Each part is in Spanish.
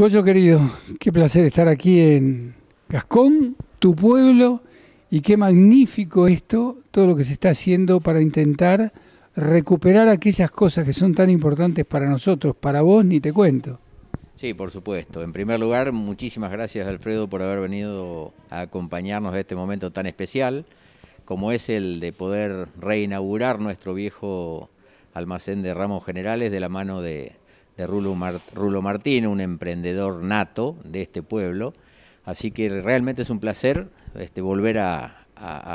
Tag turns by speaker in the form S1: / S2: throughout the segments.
S1: Goyo querido, qué placer estar aquí en Gascón, tu pueblo, y qué magnífico esto, todo lo que se está haciendo para intentar recuperar aquellas cosas que son tan importantes para nosotros, para vos ni te cuento.
S2: Sí, por supuesto. En primer lugar, muchísimas gracias Alfredo por haber venido a acompañarnos en este momento tan especial, como es el de poder reinaugurar nuestro viejo almacén de ramos generales de la mano de, de Rulo, Martín, un emprendedor nato de este pueblo. Así que realmente es un placer este, volver a,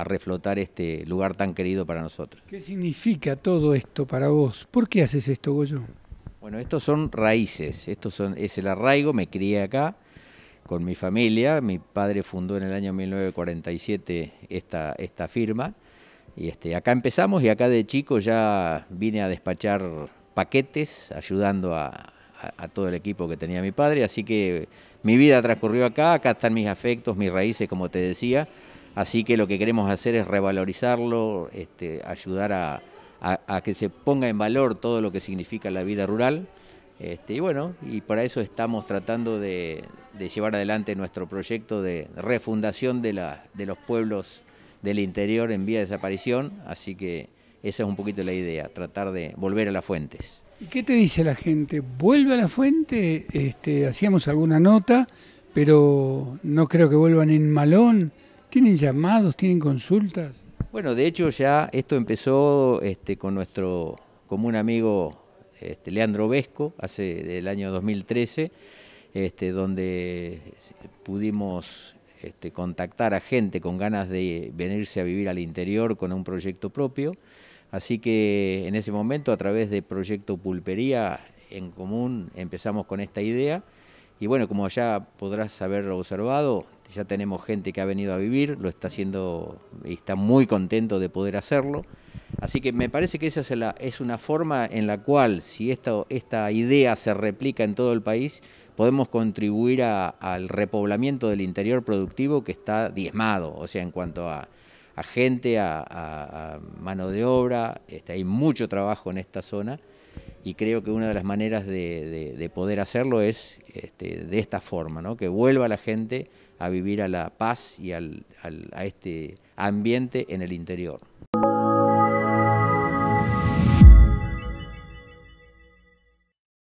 S2: reflotar este lugar tan querido para nosotros.
S1: ¿Qué significa todo esto para vos? ¿Por qué haces esto, Goyo?
S2: Bueno, estos son raíces, esto es el arraigo, me crié acá con mi familia, mi padre fundó en el año 1947 esta, esta firma y este, acá empezamos y acá de chico ya vine a despachar paquetes, ayudando a, todo el equipo que tenía mi padre. Así que mi vida transcurrió acá, acá están mis afectos, mis raíces, como te decía. Así que lo que queremos hacer es revalorizarlo, este, ayudar a, que se ponga en valor todo lo que significa la vida rural. Este, y bueno, y para eso estamos tratando de, llevar adelante nuestro proyecto de refundación de, la, de los pueblos del interior en vía de desaparición. Así que esa es un poquito la idea, tratar de volver a las fuentes.
S1: ¿Y qué te dice la gente? ¿Vuelve a la fuente? Este, hacíamos alguna nota, pero no creo que vuelvan en malón. ¿Tienen llamados? ¿Tienen consultas?
S2: Bueno, de hecho ya esto empezó este, con nuestro común amigo este, Leandro Vesco, hace del año 2013, donde pudimos contactar a gente con ganas de venirse a vivir al interior con un proyecto propio. Así que en ese momento, a través de Proyecto Pulpería en Común, empezamos con esta idea. Y bueno, como ya podrás haber observado, ya tenemos gente que ha venido a vivir, lo está haciendo y está muy contento de poder hacerlo. Así que me parece que esa es, una forma en la cual, si esta, idea se replica en todo el país, podemos contribuir a, al repoblamiento del interior productivo que está diezmado, o sea, en cuanto a a gente, a, mano de obra, este, hay mucho trabajo en esta zona y creo que una de las maneras de, poder hacerlo es este, de esta forma, que vuelva la gente a vivir a la paz y al, a este ambiente en el interior.